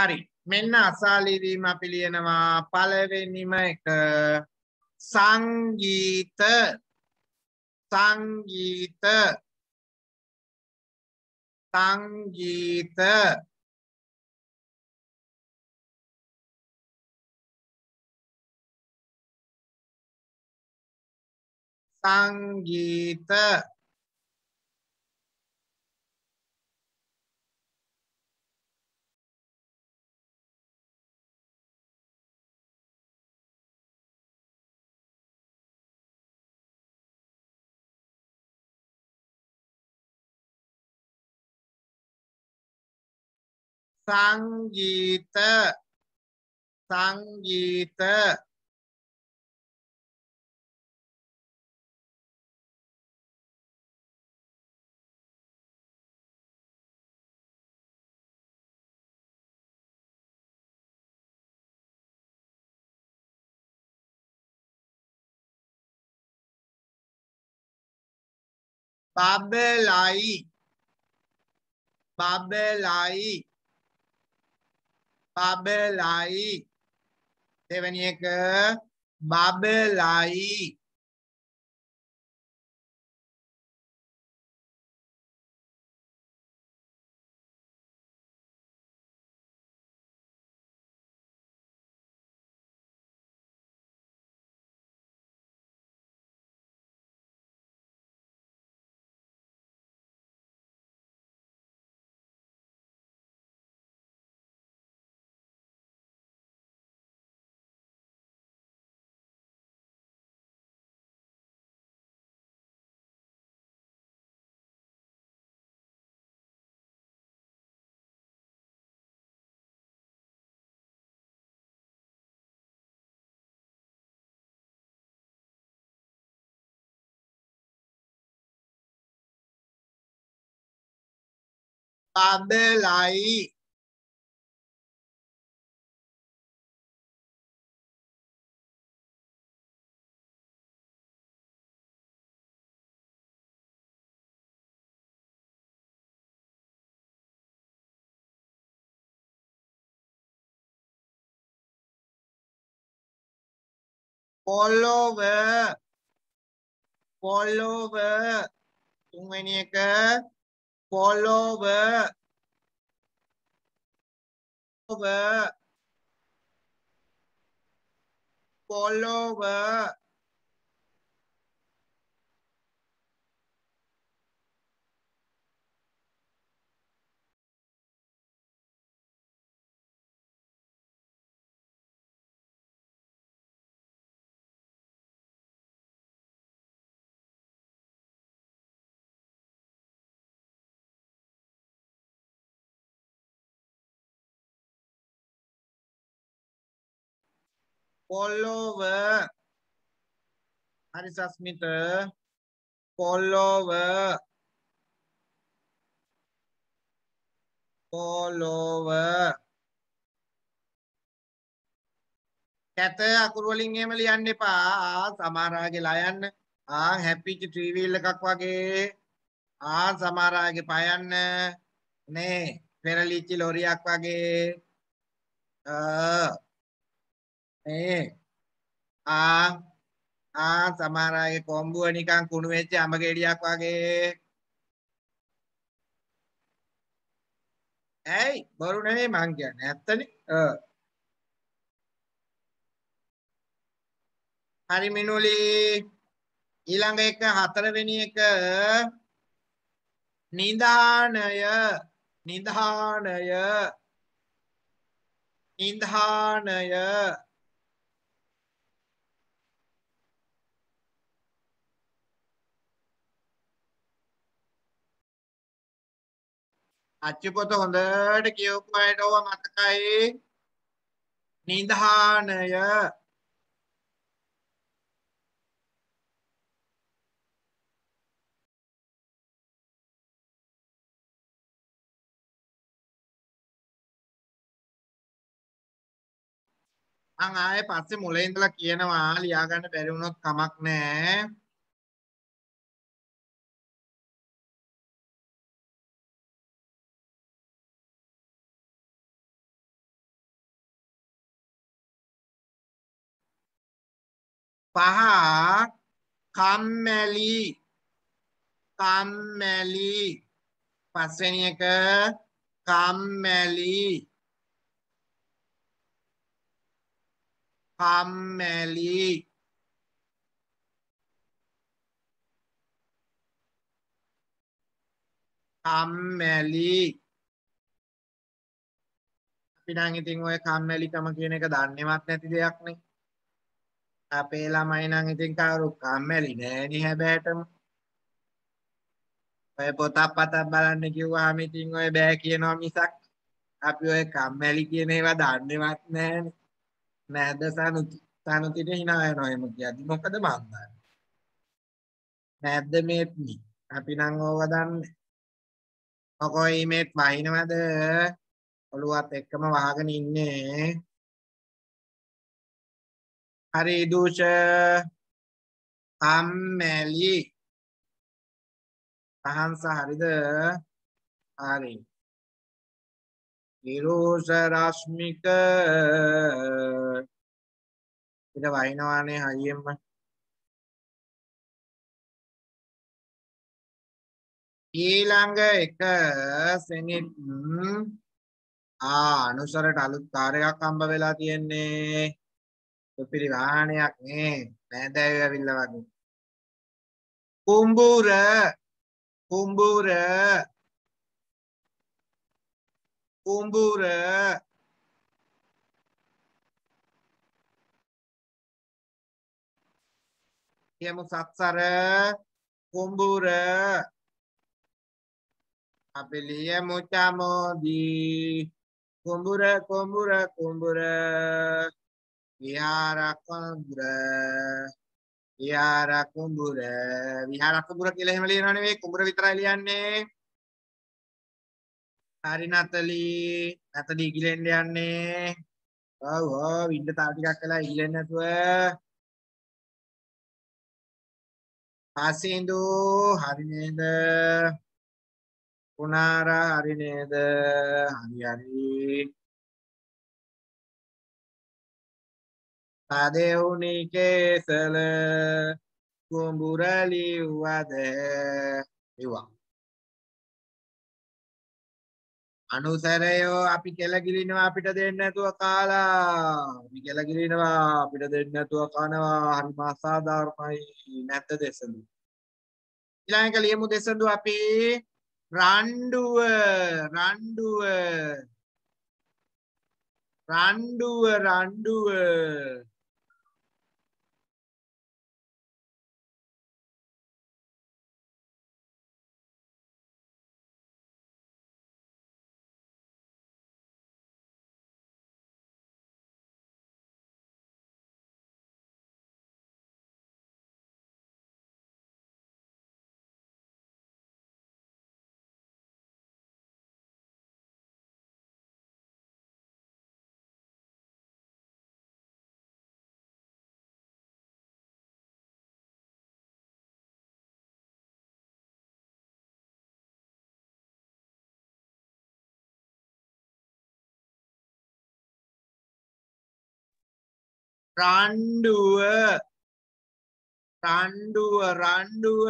හරි මෙන්න අසාලිවීම අපි ලියනවා පළවෙනිම එක සංගීත සංගීත සංගීත සංගීත සංගීත සංගීත බබලයි බබලයි බබලයි දෙවැනි එක බබලයි ตามได้ไหลฟอลโลเวอร์ฟอลโลเวอร์ตรงไหนเนี่ยแก fall over over fall over පොල්ලෝව හරි සස්මිත පොල්ලෝව පොල්ලෝව කැත අකුරු වලින් එහෙම ලියන්න එපා ආ සමහර අයගේ ලයන්න ආ හැපිච්ච ත්‍රී වීල් එකක් වගේ ආ සමහර අයගේ පයන්න නේ පෙරලිච්ච ලොරියක් වගේ ආ මේ ආ ආ සමහර අයගේ කොම්බුව නිකන් කුණු වෙච්ච අඹ ගෙඩියක් වගේ. ඇයි බොරු නෙමෙයි මං කියන්නේ ඇත්තනේ. ඔව්. හරි මිනුලි ඊළඟ එක හතරවෙනි එක නිදානය නිදානය නිදානය අච්චු පොත හොඳට කියවපු අයට ඕවා මතකයි. නිධානය මං ආයේ පස්සේ මුලින් ඉඳලා කියනවා ලියා ගන්න බැරි වුණොත් කමක් නැහැ. පහ කම්මැලි කම්මැලි පස්වෙනි එක කම්මැලි කම්මැලි කම්මැලි අපි නම් ඉතින් ඔය කම්මැලිකම කියන එක දන්නේවත් නැති දෙයක් නේ අපේ ළමයි නම් ඉතින් කවුරු කම්මැලි නෑනේ හැබෑටම. ඔය පොතක් පතක් බලන්න කිව්වහම ඉතින් ඔය බෑ කියනවා මිසක් අපි ඔය කම්මැලි කියන ඒවා දන්නේවත් නෑනේ. නෑද සනුති? සනුතිට hina වෙනවා එහෙම කියද්දි මොකද මන් දන්නේ. නෑද්ද මේත්නි? අපි නම් ඕව දන්නේ. මොකෝ මේත් වහිනවද? ඔළුවත් එක්කම වහගෙන ඉන්නේ. හරිදුෂ අම්මැලි තහන්ස හරිද හරි නිරෝෂ රශ්මික ඉට වහිනවානේ හයියෙන්ම ඊළඟ එක සෙනිට් ආ අනුසරට අලුත් කාරයක් අම්බ වෙලා තියෙන්නේ සුපිරි වාහනයක් නේ නෑදෑයෝ ඇවිල්ලා වගේ කුඹුර කුඹුර කුඹුර කියමු සත්සර කුඹුර අපි ලියමු චමෝදී කුඹුර කුඹුර කුඹුර විහාරකුඹුර විහාරකුඹුර විහාරකුඹුර කියලා එහෙම ලියනව නෙවෙයි කුඹුර විතරයි ලියන්නේ හරි නතලි නතලි ඉගිලෙන්න යන්නේ ඔව් ඔව් ඉන්න තව ටිකක් වෙලා ඉගිලෙන්න නැතුව පාසින්දු හරි නේද කුණාරා හරි නේද හරි හරි පදෙවුනි කේසල කුඹුරලිව්වද එවා අනුසරයෝ අපි කෙලගිලිනවා අපිට දෙන්න නැතුව කාලා අපි කෙලගිලිනවා අපිට දෙන්න නැතුව කනවා හරිම අසාධාරණයි නැත්ද දෙසඳු ඊළඟට ලියමු දෙසඳු අපි රණ්ඩුව රණ්ඩුව රණ්ඩුව රණ්ඩුව රණ්ඩුව රණ්ඩුව රණ්ඩුව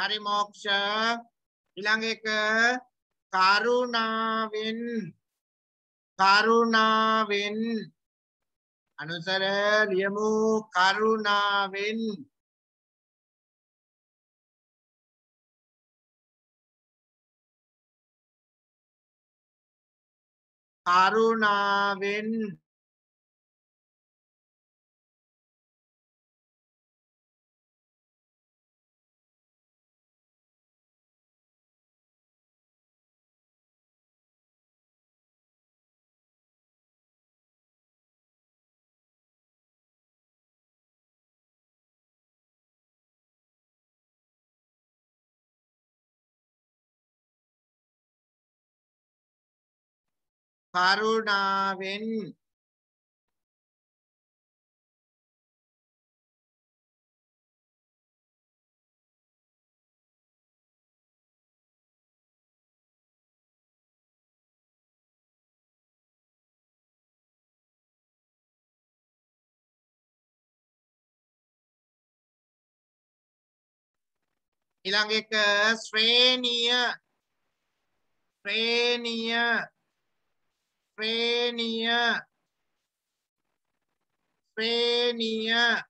හරි මොක්ෂ ඊළඟ එක කරුණාවෙන් කරුණාවෙන් අනුසර ලියමු කරුණාවෙන් කරුණාවෙන් කරුණාවෙන් ඊළඟ එක ශ්‍රේණිය ශ්‍රේණිය Fênia. Fênia.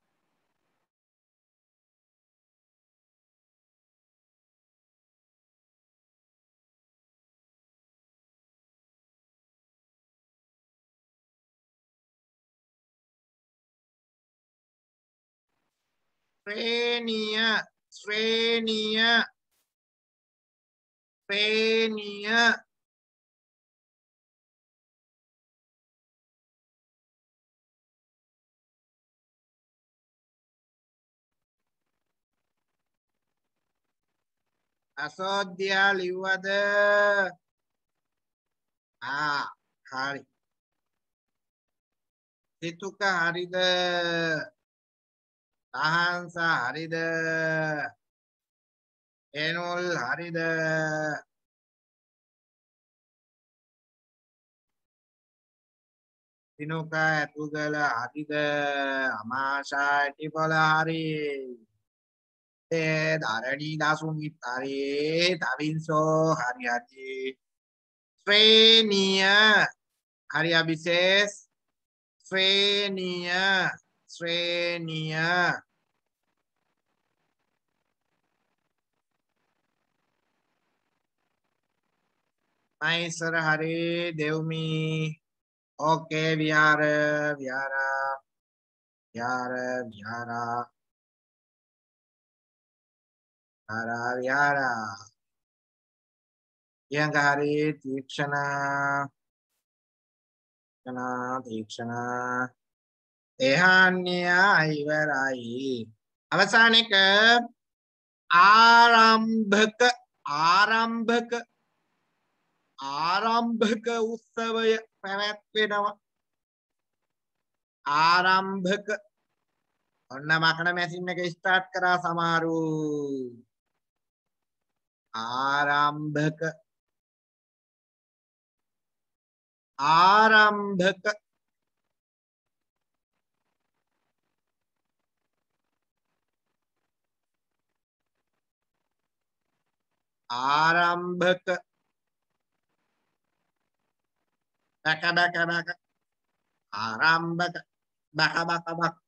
Fênia, Fênia, Fênia. අසෝධ්‍යයා ලිව්වද ආ හරි සිතුක හරිද තහන්ස හරිද එනුල් හරිද සිනුක ඇතුගල හරිද අමාශා ටිපොල හරි te dare ni nasungi tari tabinso hari hari Svenia hari abises Svenia Svenia Hai hari Dewi Oke biara biara biara biara විහාරා විහාරා ඊංගහරි තීක්ෂණා තීක්ෂණා තීක්ෂණා එහාන්‍යා ඉවරයි අවසානික ආරම්භක ආරම්භක ආරම්භක උත්සවය පැවැත්වෙනවා ආරම්භක ඔන්න මකන මැසින් එක ස්ටාර්ට් කරා සමහරු आरंभक आरंभक आरंभक डक डक डक आरंभक बका बका बका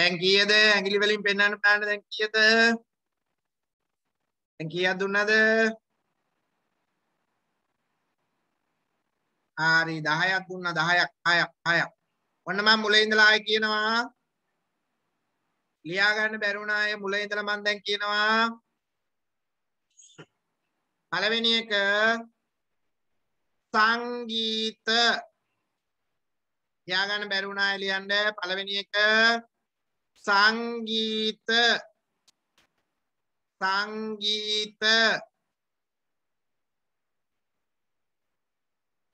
දැන් කීයද ඇඟිලි වලින් පෙන්වන්න බලන්න දැන් කීයද දැන් කීයක් දුන්නද හරි 10ක් දුන්නා 10ක් 10ක් 10ක් ඔන්න මම මුලින් ඉඳලා ආයි කියනවා ලියා ගන්න බැරි වුණා ඒ මුලින් ඉඳලා මම දැන් කියනවා පළවෙනි එක සංගීත ලියා ගන්න බැරි වුණා ලියන්න පළවෙනි එක සංගීත සංගීත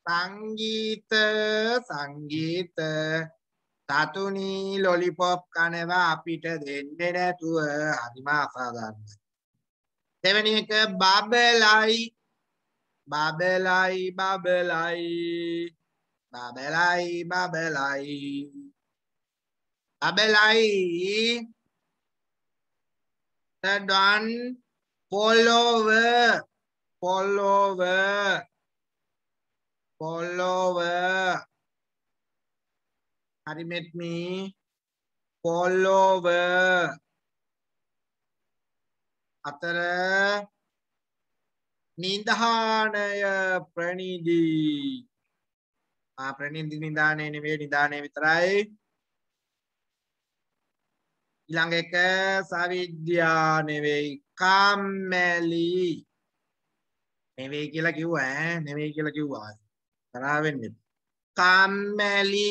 සංගීත සංගීත තතුනී ලොලිපොප් කනවා අපිට දෙන්නේ නැතුව හරිම අසාධාරණයි. දෙවෙනි එක බබලයි බබලයි බබලයි බබලයි බබලයි Abelai, third one, follower, follower, follower. Hari met me, follower. අතර නිධානය ප්‍රනිදී ආ ප්‍රනිදි නිධානය නෙවෙයි නිධානය විතරයි ඊළඟ එක සවිද්‍යා නෙවෙයි කම්මැලි නෙවෙයි කියලා කිව්වා ඈ නෙවෙයි කියලා කිව්වා තරහ වෙන්නේ කම්මැලි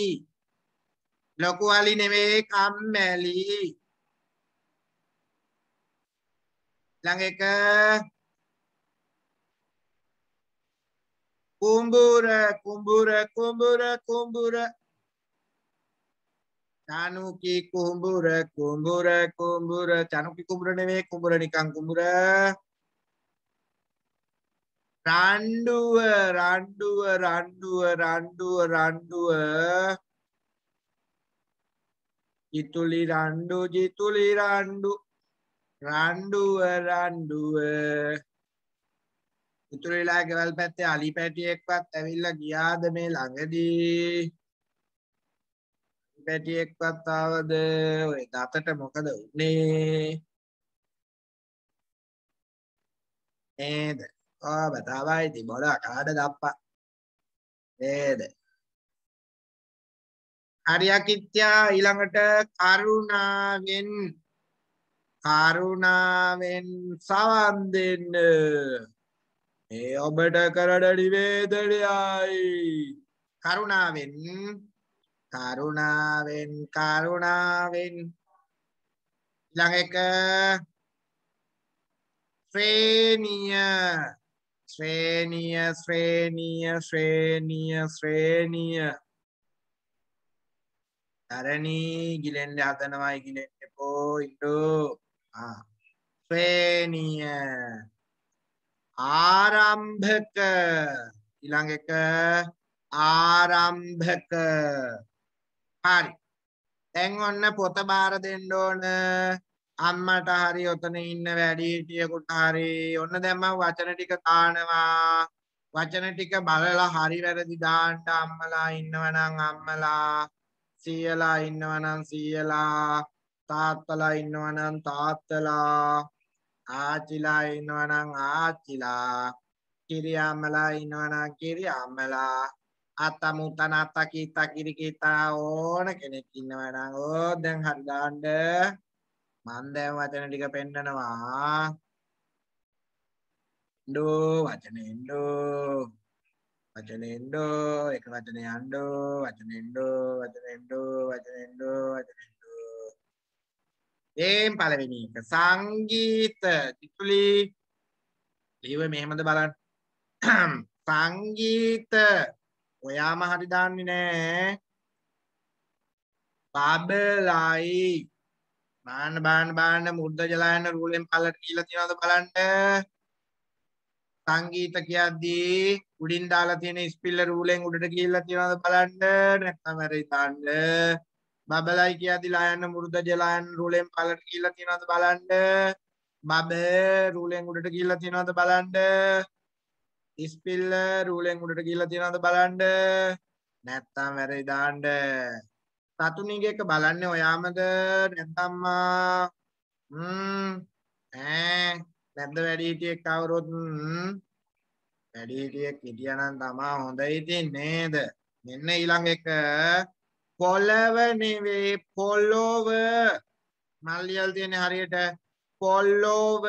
ලොකු අලි නෙවෙයි කම්මැලි ඊළඟ එක කුඹුර කුඹුර කුඹුර කුඹුර චානුකි කුඹුර කුඹුර කුඹුර චානුකි කුඹුර නෙමෙයි කුඹුර නිකන් කුඹුර රණ්ඩුව රණ්ඩුව රණ්ඩුව රණ්ඩුව රණ්ඩුව ජිතුලි රණ්ඩු ජිතුලි රණ්ඩු රණ්ඩුව රණ්ඩුව උතුරේලා ගෙවල් පැත්තේ අලි පැටියෙක්වත් ඇවිල්ලා ගියාද මේ ළඟදී පැටියෙක්වත් ආවද ඔය දතට මොකද උනේ නේද ආ බතාවයි ති බොඩා කාඩ දප්පා නේද හරියකිත්‍යා ඊළඟට කරුණාවෙන් කරුණාවෙන් සවන් දෙන්න ඒ ඔබට කරඩ නිවේදනයයි කරුණාවෙන් කරුණාවෙන් කරුණාවෙන් ඊළඟ එක ශ්‍රේණිය ශ්‍රේණිය ශ්‍රේණිය ශ්‍රේණිය ශ්‍රේණිය තරණී ගිලෙන්ඩ හදනවයි ගිලෙන්ඩ පෝ ඉඩෝ ශ්‍රේණිය ආරම්භක ඊළඟ එක ආරම්භක හරි දැන් ඔන්න පොත බාර දෙන්න ඕන අම්මට හරි ඔතන ඉන්න වැඩිහිටියෙකුට හරි ඔන්න දැන් මම වචන ටික දානවා වචන ටික බලලා හරි වැරදි දාන්න අම්මලා ඉන්නවනම් අම්මලා සීයලා ඉන්නවනම් සීයලා තාත්තලා ඉන්නවනම් තාත්තලා ආච්චිලා ඉන්නවනම් ආච්චිලා කිරියම්මලා ඉන්නවනම් කිරියම්මලා අතමුතනත්ත කීතා කිරිකීතා ඕන කෙනෙක් ඉන්නවනම් ඕ දැන් හරි දාන්න මන් දැන් වචන ටික පෙන්නනවා ඩෝ වචනෙන් ඩෝ වචනෙන් ඩෝ එක වචනයන් ඩෝ වචනෙන් ඩෝ වචනෙන් ඩෝ වචනෙන් ඩෝ වචනෙන් ඩෝ එම් පළවෙනි එක සංගීත ටිකුලි ලිව මෙහෙමද බලන්න සංගීත ඔයාම හරි දන්නේ නෑ බබලයි බාන්න බාන්න බාන්න මුද්ද ජලයන රූලෙන් පල්ලට කියලා තියෙනවද බලන්න සංගීත කියද්දී උඩින් දාලා තියෙන ස්පිල්ල රූලෙන් උඩට කියලා තියෙනවද බලන්න නැත්නම් හරි දාන්න බබලයි කියද්දී ලයන මුද්ද ජලයන රූලෙන් පල්ලට කියලා තියෙනවද බලන්න බබ රූලෙන් උඩට කියලා තියෙනවද බලන්න ඉස්පිල්ල රූලෙන් උඩට ගිහිල්ලා තියෙනවද බලන්න. නැත්තම් වැරදි දාන්න. සතුණිගේ එක බලන්නේ ඔයාමද නැත්තම් ම්ම් ඈ නැද්ද වැඩි හිටියෙක් කවුරුත් වැඩි හිටියෙක් හිටියා නම් තමා හොඳයි ඉතින් නේද? මෙන්න ඊළඟ එක පොළව නෙවේ පොළොව මල්ලියල් තියෙන හරියට පොල්ලෝව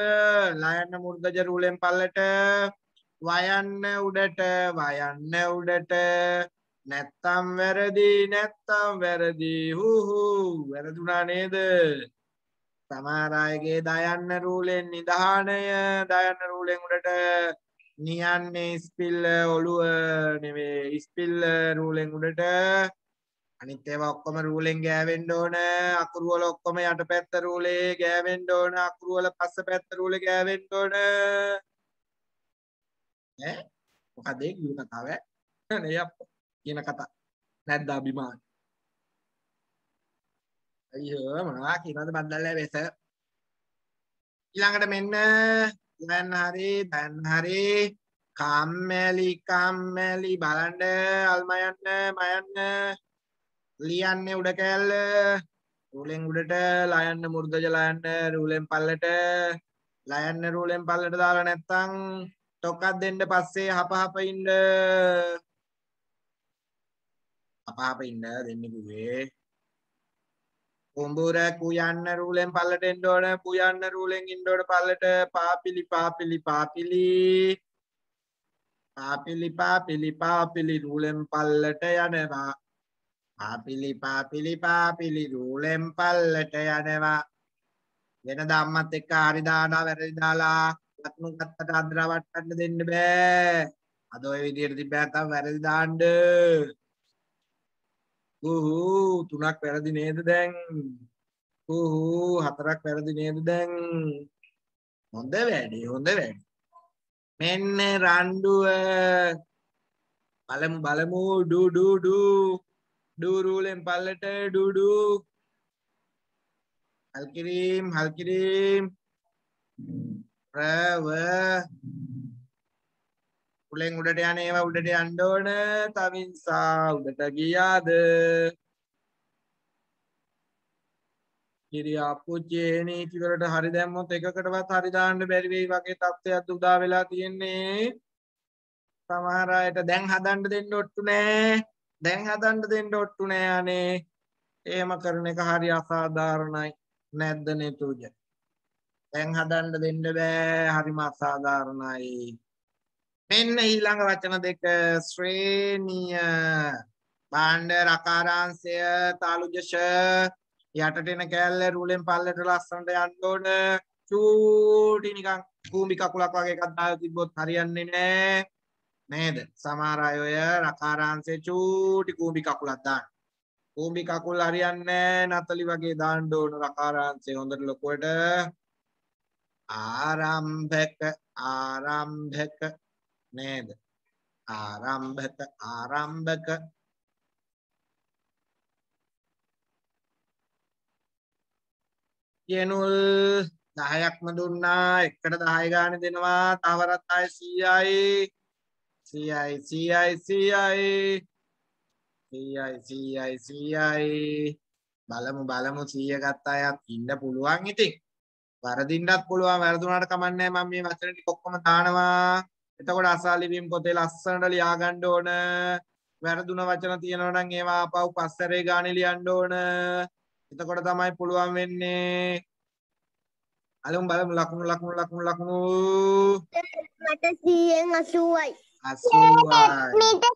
ලයන්න මුර්ගජ රූලෙන් පල්ලට වයන්න උඩට වයන්න උඩට නැත්තම් වැරදි නැත්තම් වැරදි හූහු වැරදුනා නේද සමහර අයගේ දයන්න රූලෙන් නිධානය දයන්න රූලෙන් උඩට නියන්නේ ස්පිල්ල ඔළුව නෙවේ ස්පිල්ල රූලෙන් උඩට අනිත් ඒවා ඔක්කොම රූලෙන් ගෑවෙන්න ඕන අකුරු වල ඔක්කොම යට පැත්ත රූලේ ගෑවෙන්න ඕන අකුරු වල පස්ස පැත්ත රූලේ ගෑවෙන්න ඕන ඈ මොකද ඒ කියන කතාව නේ අප්පා කියන කතා නැද්ද අභිමාන අයියෝ මොනවා කියනවද බන්දල්ලා වෙස ඊළඟට මෙන්න දැන් හරි දැන් හරි කම්මැලි කම්මැලි බලන්න අල්මයන්න මයන්න ලියන්නේ උඩ කෑල්ල රූලෙන් උඩට ලයන්න මුර්ධජ ලයන්න රූලෙන් පල්ලට ලයන්න රූලෙන් පල්ලට දාලා නැත්තම් ටොක්කත් දෙන්න පස්සේ හපහප ඉන්න අපහප ඉන්න දෙන්න කිව්වේ කුඹුර කුයන්න රූලෙන් පල්ලට එන්න ඕන කුයන්න රූලෙන් ඉන්න ඕන පල්ලට පාපිලි පාපිලි පාපිලි පාපිලි පාපිලි පාපිලි රූලෙන් පල්ලට යනවා පාපිලි පාපිලි පාපිලි රූලෙන් පල්ලට යනවා වෙනදා අම්මත් එක්ක හරි දානවා වැරදි දාලා එකක්ම ගත්තට අන්දරා වට්ටන්න දෙන්න බෑ අද ඔය විදියට තිබ්බා නැත්නම් වැරදි දාන්න උහූ තුනක් වැරදි නේද දැන් උහූ හතරක් වැරදි නේද දැන් හොඳ වැඩි හොඳ වැඩි මෙන්න රණ්ඩුව බලමු බලමු ඩූ ඩූ ඩූ ඩූ රූලෙන් පල්ලට ඩූ ඩූ හල්කිරීම් හල්කිරීම් Thank you. රව උලෙන් උඩට යන ඒවා උඩට යන්න ඕන තවින්සා උඩට ගියාද කිරියාපුජේනී කිවලට හරි දැම්මොත් එකකටවත් හරි දාන්න බැරි වෙයි වගේ තත්ත්වයක් උදා වෙලා තියෙන්නේ සමහර අයට දැන් හදන්න දෙන්න ඔට්ටු නෑ දැන් හදන්න දෙන්න ඔට්ටු නෑ අනේ එහෙම කරන එක හරි අසාධාරණයි නැද්ද නේතුජා දැන් හදන්න දෙන්න බෑ හරිම අසාධාරණයි මෙන්න ඊළඟ වචන දෙක ශ්‍රේණිය භාණ්ඩ රකාරාංශය තාලුජෂ යටට එන කෑල්ල රූලෙන් පල්ලට ලස්සනට යන්න ඕන චූටි නිකන් කූඹි කකුලක් වගේ එකක් දාලා තිබ්බොත් හරියන්නේ නෑ නේද සමහර අය ඔය රකාරාංශේ චූටි කූඹි කකුලක් දාන කූඹි කකුල් හරියන්නේ නෑ නතලි වගේ දාන්න ඕන රකාරාංශේ හොඳට ලොකුවට ආරම්භක ආරම්භක නේද ආරම්භක ආරම්භක යනුල් 10ක්ම දුන්නා එකට 10 ගානේ දෙනවා තවරත් ආය 100යි 100යි 100යි 100යි 100යි බලමු බලමු 100 ගත්ත අයත් ඉන්න පුළුවන් ඉතින් වරදින්නත් පුළුවන් වැරදුනාට කමන්නේ මම මේ වචන ටික ඔක්කොම දානවා එතකොට අසාලි බිම් පොතේ ලස්සනට ලියා ගන්න ඕන වැරදුන වචන තියෙනවා නම් ඒවා ආපහු පස්සරේ ගානේ ලියන්න ඕන එතකොට තමයි පුළුවන් වෙන්නේ අලුම් බලමු ලකුණු ලකුණු ලකුණු ලකුණු මට 180යි 80යි මීට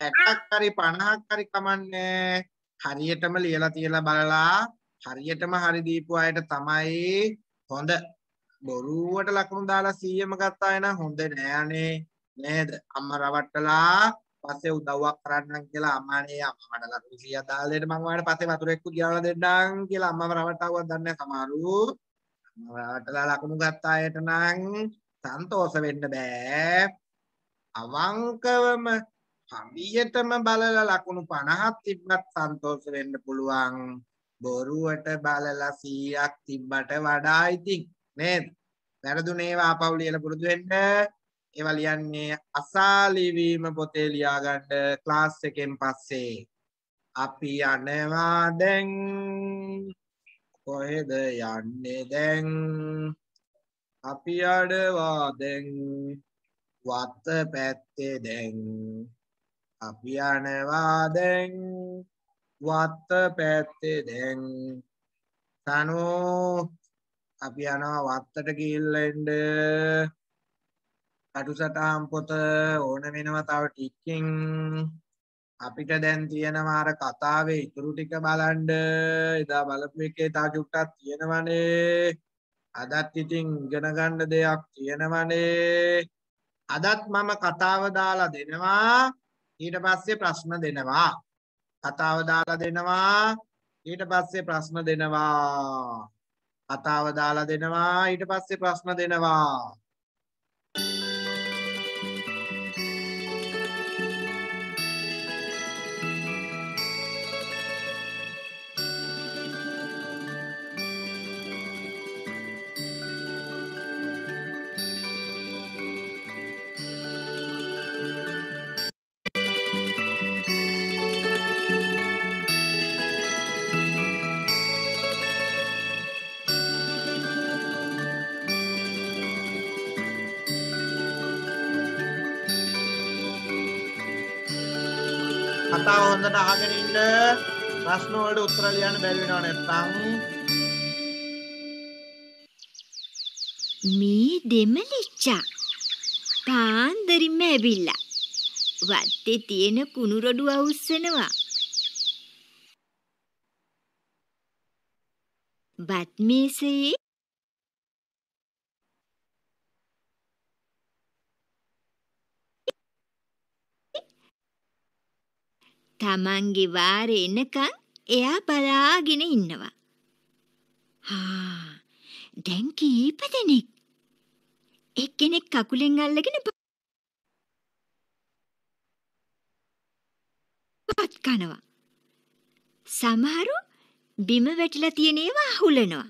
60ක් හරි 50ක් හරි කමන්නේ හරියටම ලියලා තියලා බලලා හරියටම හරි දීපු අයට තමයි හොඳ බොරුවට ලකුණු දාලා 100ම ගත්තා එන හොඳ නෑනේ නේද අම්මා රවට්ටලා පස්සේ උදව්වක් කරන්නම් කියලා අම්මානේ අම්මා මට ලකුණු 100ක් දාලා දෙන්න මම ඔයාලට පස්සේ වතුරෙක්කු ගියාලා දෙන්නම් කියලා අම්මාව රවට්ටවුවක් දන්නේ සමහරු රවට්ටලා ලකුණු ගත්ත අයට නම් සන්තෝෂ වෙන්න බෑ අවංකවම හවියටම බලල ලකුණු පණහත් තිබ්බත් සන්තෝස වෙන්න පුළුවන් බොරුවට බලලා සීයක් තිබ්බට වඩා ඉතින් නේද වැරදුනේවා පවුලියල පුරුදු වෙන්න ඒවා ලියන්නේ අසාලිවීම පොතේ ලියාගන්න ක්ලාස් එකෙන් පස්සේ අපි යනවා දැන් කොහෙද යන්නේ දැන් අපි අඩවා දැන් වත්ත පැත්තේ දැන් අපි යනවා දැන් වත්ත පැත්තේ දැන් තනෝ අපි යනවා වත්තට ගිහිල්ලා එන්න කටුසටහන් පොත ඕන වෙනවා තව ටිකකින් අපිට දැන් තියෙනවා අර කතාවේ ඉතුරු ටික බලන්න එදා බලපු එකේ තව චුට්ටක් තියෙනවනේ අදත් ඉතින් ඉගෙන ගන්න දෙයක් තියෙනවනේ අදත් මම කතාව දාලා දෙනවා ඊට පස්සේ ප්‍රශ්න දෙනවා. කතාව දාලා දෙනවා. ඊට පස්සේ ප්‍රශ්න දෙනවා. කතාව දාලා දෙනවා. ඊට පස්සේ ප්‍රශ්න දෙනවා. කතාව හොඳට අහගෙන ඉන්න ප්‍රශ්න වලට උත්තර ලියන්න බැරි වෙනව නැත්තම් මේ දෙමලිච්චා පාන්දරින්ම ඇවිල්ලා වත්තේ තියෙන කුණු රොඩු අවුස්සනවා බත් මේසයේ තමන්ගේ වාරේ එනකන් එයා බලාගෙන ඉන්නවා. හා දැන් කීප දෙනෙක් එක්කෙනෙක් කකුලෙන් අල්ලගෙන පත් කනවා. සමහරු බිම වැටිලා තියෙන ඒවා අහුලනවා.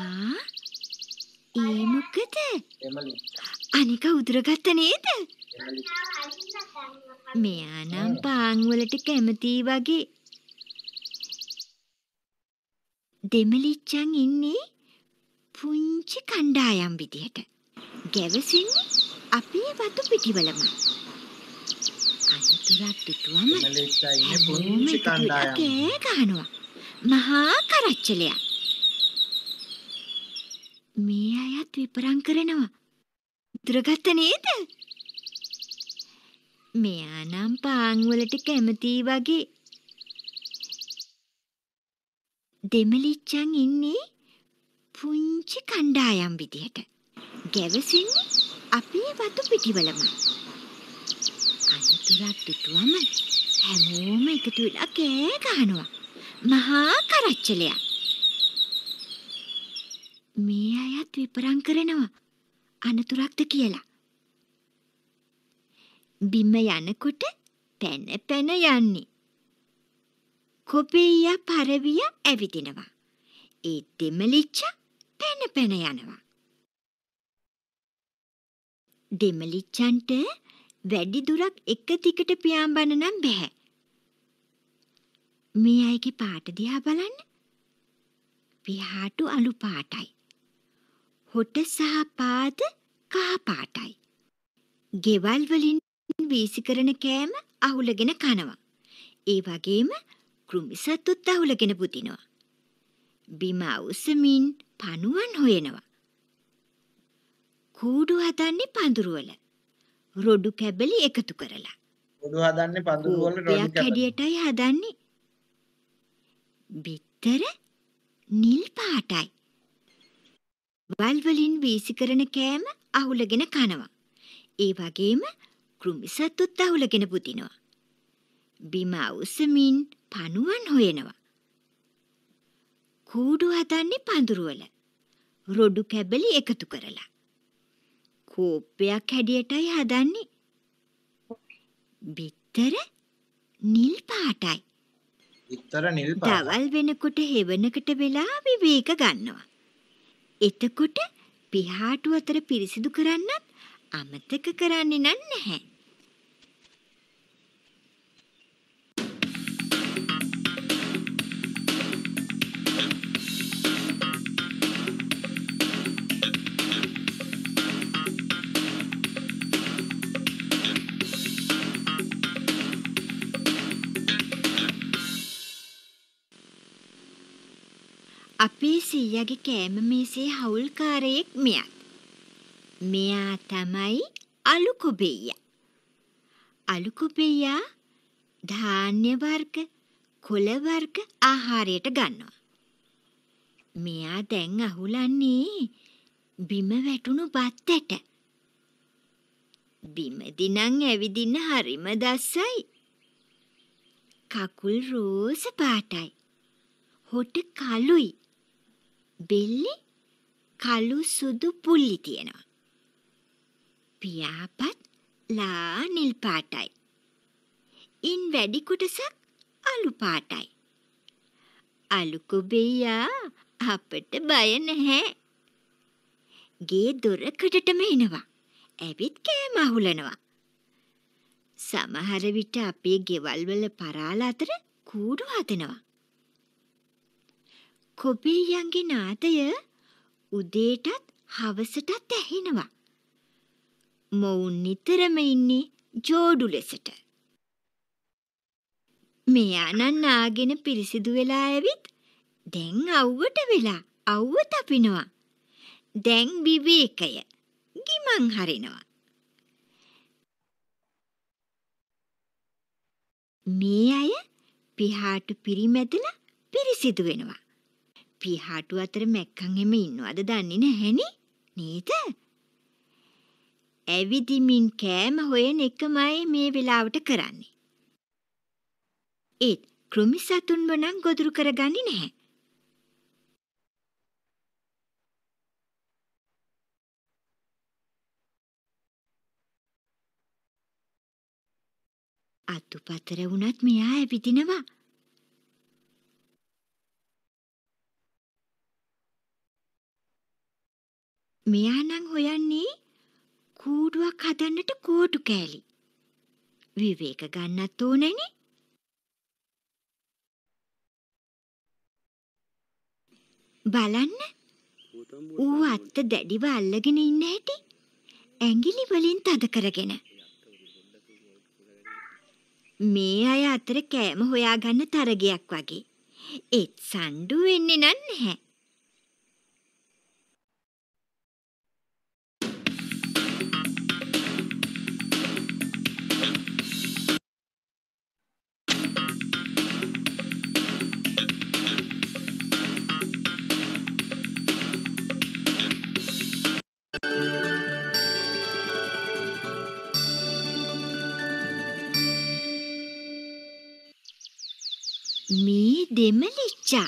ආ ඒ මොකද? අනික උදුරගත්ත නේද? මෙයා නම් පාන් වලට කැමති වගේ. දෙමලිච්චන් ඉන්නේ පුංචි කණ්ඩායම් විදිහට. ගැවසෙන්නේ අපේ වතු පිටිවලම. අනතුරක් දුටුවම දෙමලිච්චා ඉන්නේ පුංචි කණ්ඩායම්. කෑ ගහනවා. මහා කරච්චලයක්. මේ අයත් විපරං කරනවා. දුරගත්ත නේද? මෙයා නම් පාන් වලට කැමති වගේ. දෙමලිච්චන් ඉන්නේ පුංචි කණ්ඩායම් විදිහට. ගැවසෙන්නේ අපේ වතු පිටිවලමයි. අනතුරක් දුටුවම හැමෝම එකතු වෙලා කෑ ගහනවා. මහා කරච්චලයක්. මේ අයත් විපරං කරනවා අනතුරක්ද කියලා. බිම යනකොට පැන පැන යන්නේ. කොපෙයියා පරවිය ඇවිදිනවා. ඒ දෙමලිච්ච පැන පැන යනවා. දෙමලිච්චන්ට වැඩි දුරක් එක දිගට පියාඹන්න නම් බෑ. මේ අයගේ පාට දිහා බලන්න. පියාටු අලු පාටයි. හොට සහ පාද කහපාටයි. ගෙවල් වලින් වීසිකරන කෑම අහුලගෙන කනවා. ඒ වගේම කෘමිසත්තුත් අහුලගෙන පුතිනවා. බිම අවුසමින් පණුවන් හොයනවා. කූඩු හදන්නේ පඳුරුවල. රොඩු කැබලි එකතු කරලා. රොඩු හදන්නේ පඳුරුවල රොඩු කැබලි. කැඩියටයි හදන්නේ. බිත්තර නිල් පාටයි. වල් වලින් වීසිකරන කෑම අහුලගෙන කනවා. ඒ වගේම කෘමි සත්තුත් අහුලගෙන පුතිනවා. බිම අවුසමින් පණුවන් හොයනවා. කූඩු හදන්නේ පඳුරුවල. රොඩු කැබලි එකතු කරලා. කෝප්පයක් හැඩියටයි හදන්නේ. බිත්තර නිල් පාටයි. බිත්තර නිල් පාට. දවල් වෙනකොට හෙවණකට වෙලා විවේක ගන්නවා. එතකොට පිහාටු අතර පිරිසිදු කරන්නත් අමතක කරන්නේ නැහැ. අපේ සීයාගේ කෑම මේසේ හවුල්කාරයෙක් මෙයත්. මෙයා තමයි අලුකුබෙයියා. අලුකුබෙයියා ධාන්‍ය වර්ග, කොළ වර්ග ආහාරයට ගන්නවා. මෙයා දැන් අහුලන්නේ බිම වැටුණු බත් ඇට. බිමදිනං ඇවිදින්න හරිම දස්සයි. කකුල් රෝස පාටයි. හොට කළුයි. බෙල්ලේ කළු සුදු පුල්ලි තියෙනවා. පියාපත් ලා නිල් පාටයි. ඉන් වැඩි කොටසක් අලු පාටයි. අලු කුබියා අපට බය නැහැ. ගේ දොරකඩටම එනවා. ඇවිත් කෑම අහුලනවා. සමහර විට අපේ ගෙවල් වල පරාල අතර කූඩු හදනවා. කොබේයන්ගේ නාදය උදේටත් හවසටත් ඇහෙනවා. මොවුන් නිතරම ඉන්නේ ජෝඩු ලෙසට. මේ අනන් ආගෙන පිරිසිදු වෙලා ඇවිත් දැන් අව්වට වෙලා අව්ව තපිනවා. දැන් විවේකය ගිමන් හරිනවා. මේ අය පිහාට පිරිමැදලා පිරිසිදු වෙනවා. අපි හාටු අතර මැක්කන් එම ඉන්නවද දන්නේ නැහැනේ නේද? ඇවිදිමින් කෑම හොයන එකමයි මේ වෙලාවට කරන්නේ. ඒත් කෘමි සතුන්ව නම් ගොදුරු කරගන්නේ නැහැ. අතුපතර වුණත් මෙයා ඇවිදිනවා. මෙයා නම් හොයන්නේ කූඩුවක් හදන්නට කෝටු කෑලි. විවේක ගන්නත් ඕනනේ. බලන්න. ඌ අත්ත දැඩිව අල්ලගෙන ඉන්න හැටි. ඇඟිලි වලින් තද කරගෙන. මේ අය අතර කෑම හොයාගන්න තරගයක් වගේ. ඒත් සණ්ඩු වෙන්නේ නැහැ. දෙමලිච්චා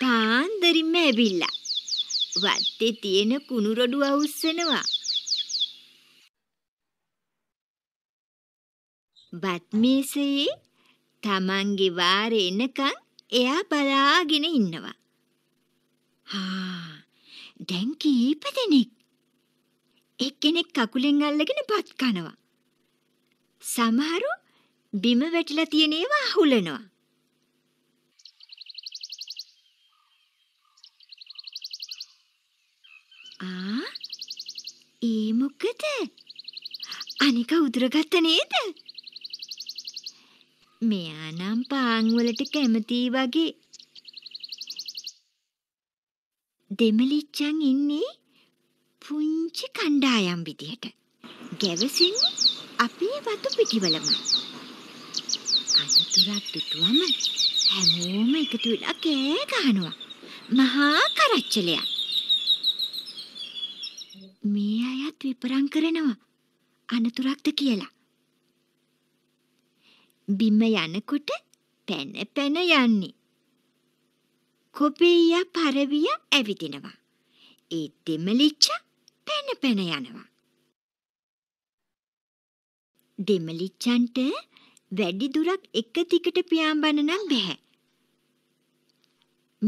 පාන්දරින්ම ඇවිල්ලා වත්තේ තියෙන කුණු රොඩු අවුස්සනවා බත් මේසයේ තමන්ගේ වාරේ එනකන් එයා බලාගෙන ඉන්නවා හා දැන් කීප දෙනෙක් එක්කෙනෙක් කකුලෙන් අල්ලගෙන බත් කනවා සමහරු බිම වැටිලා තියෙන ඒවා අහුලනවා ආ ඒ මොකද? අනික උදුරගත්ත නේද? මෙයා නම් පාන් වලට කැමතියි වගේ. දෙමලිච්චන් ඉන්නේ පුංචි කණ්ඩායම් විදියට. ගැවසින්නේ අපේ වතු පිටිවලමයි. අනතුරක් දුටුවම හැමෝම එකතු වෙලා කෑ ගහනවා. මහා කරච්චලයක්. මේ අයත් විපරං කරනවා අනතුරක්ද කියලා. බිම යනකොට පැන පැන යන්නේ. කොපෙයියා පරවිය ඇවිදිනවා. ඒ දෙමලිච්ච පැන පැන යනවා. දෙමලිච්චන්ට වැඩි දුරක් එක දිගට පියාඹන්න නම් බෑ.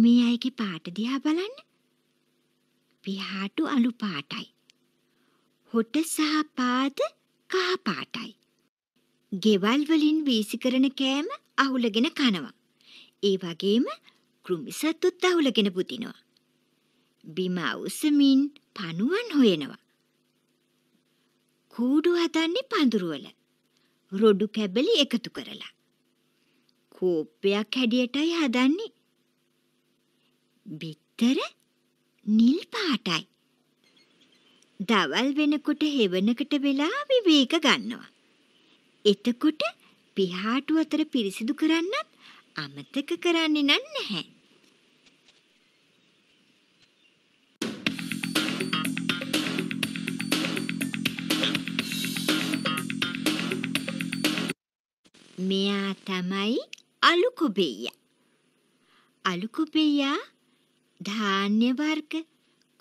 මේ අයගේ පාට දිහා බලන්න. පියාටු අලු පාටයි. හොට සහ පාද කහ පාටයි. ගෙවල් වලින් වීසිකරන කෑම අහුලගෙන කනවා. ඒ වගේම කෘමි සත්තුත් අහුලගෙන පුදිනවා. බිම අවසමින් පණුවන් හොයනවා. කූඩු හදන්නේ පඳුරුවල. රොඩු කැබලි එකතු කරලා. කෝප්පයක් හැඩියටයි හදන්නේ. බිත්තර නිල් පාටයි. දවල් වෙනකොට හෙවණකට වෙලා විවේක ගන්නවා. එතකොට පිහාටු අතර පිරිසිදු කරන්නත් අමතක කරන්නේ නැහැ. මෙයා තමයි අලු කුබෙයියා. අලු කුබෙයියා ධාන්‍ය වර්ග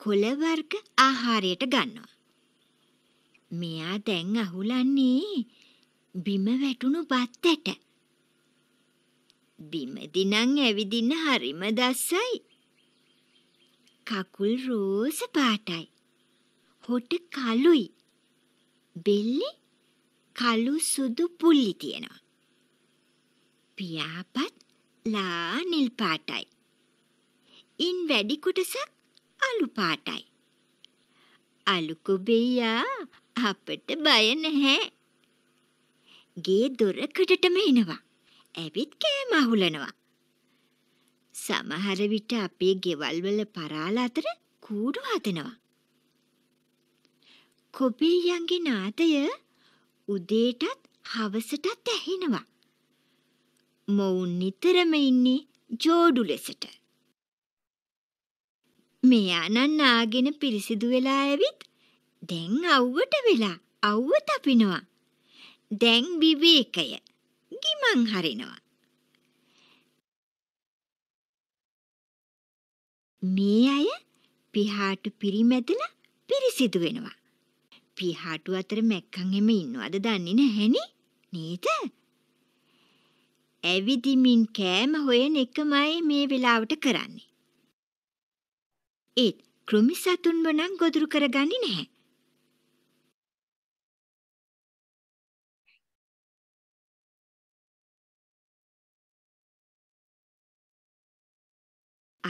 කොළ වර්ග ආහාරයට ගන්නවා. මෙයා දැන් අහුලන්නේ බිම වැටුණු බත් ඇට. බිම දිනන් ඇවිදින්න හරිම දස්සයි. කකුල් රෝස පාටයි. හොට කළුයි. බෙල්ලි කළු සුදු පුල්ලි තියෙනවා. පියාපත් ලා නිල් පාටයි. ඉන් වැඩි කොටසක් අලු පාටයි. අලු කුබෙයියා අපට බය නැහැ. ගේ දොරකඩටම එනවා. ඇවිත් කෑම අහුලනවා. සමහර විට අපේ ගෙවල් වල පරාල අතර කූඩු හදනවා. කොබෙයියන්ගේ නාදය උදේටත් හවසටත් ඇහෙනවා. මොවුන් නිතරම ඉන්නේ ජෝඩු ලෙසට. මේ අනන් ආගෙන පිරිසිදු වෙලා ඇවිත් දැන් අව්වට වෙලා අව්ව තපිනවා. දැන් විවේකය ගිමන් හරිනවා. මේ අය පිහාටු පිරිමැදලා පිරිසිදු වෙනවා. පිහාටු අතර මැක්කන් එම ඉන්නවද දන්නේ නැහෙනි නේද? ඇවිදිමින් කෑම හොයන එකමයි මේ වෙලාවට කරන්නේ. ඒත් කෘමි සතුන්ව නම් ගොදුරු කරගන්නේ නැහැ.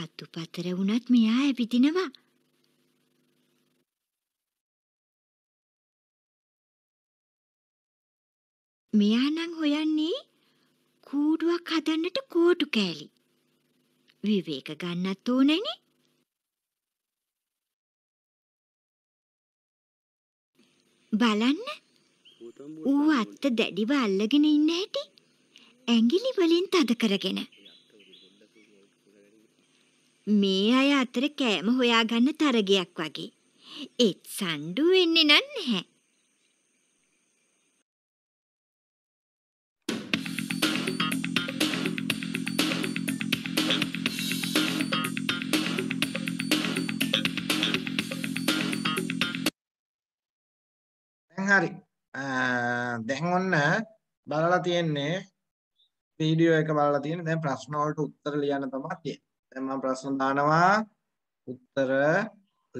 අතුපතර වුණත් මෙයා ඇවිදිනවා. මෙයා නම් හොයන්නේ කූඩුවක් හදන්නට කෝටු කෑලි. විවේක ගන්නත් ඕනනේ. බලන්න ඌ අත්ත දැඩිව අල්ලගෙන ඉන්න හැටි ඇඟිලි වලින් තද කරගෙන මේ අය අතර කෑම හොයාගන්න තරගයක් වගේ ඒත් සණ්ඩු වෙන්නේ නැහැ හරි. දැන් ඔන්න බලලා තියෙන්නේ වීඩියෝ එක බලලා තියෙන්නේ. දැන් ප්‍රශ්න වලට උත්තර ලියන්න තමයි තියෙන්නේ. දැන් මම ප්‍රශ්න දානවා. උත්තර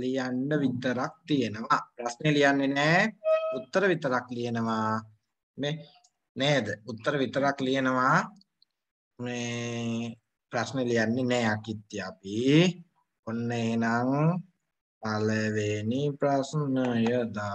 ලියන්න විතරක් තියෙනවා. ප්‍රශ්නේ ලියන්නේ නැහැ. උත්තර විතරක් ලියනවා. මේ නේද? උත්තර විතරක් ලියනවා. මේ ප්‍රශ්න ලියන්නේ නැහැ අකිත්‍ය අපි. ඔන්න එහෙනම් පළවෙනි ප්‍රශ්නය දා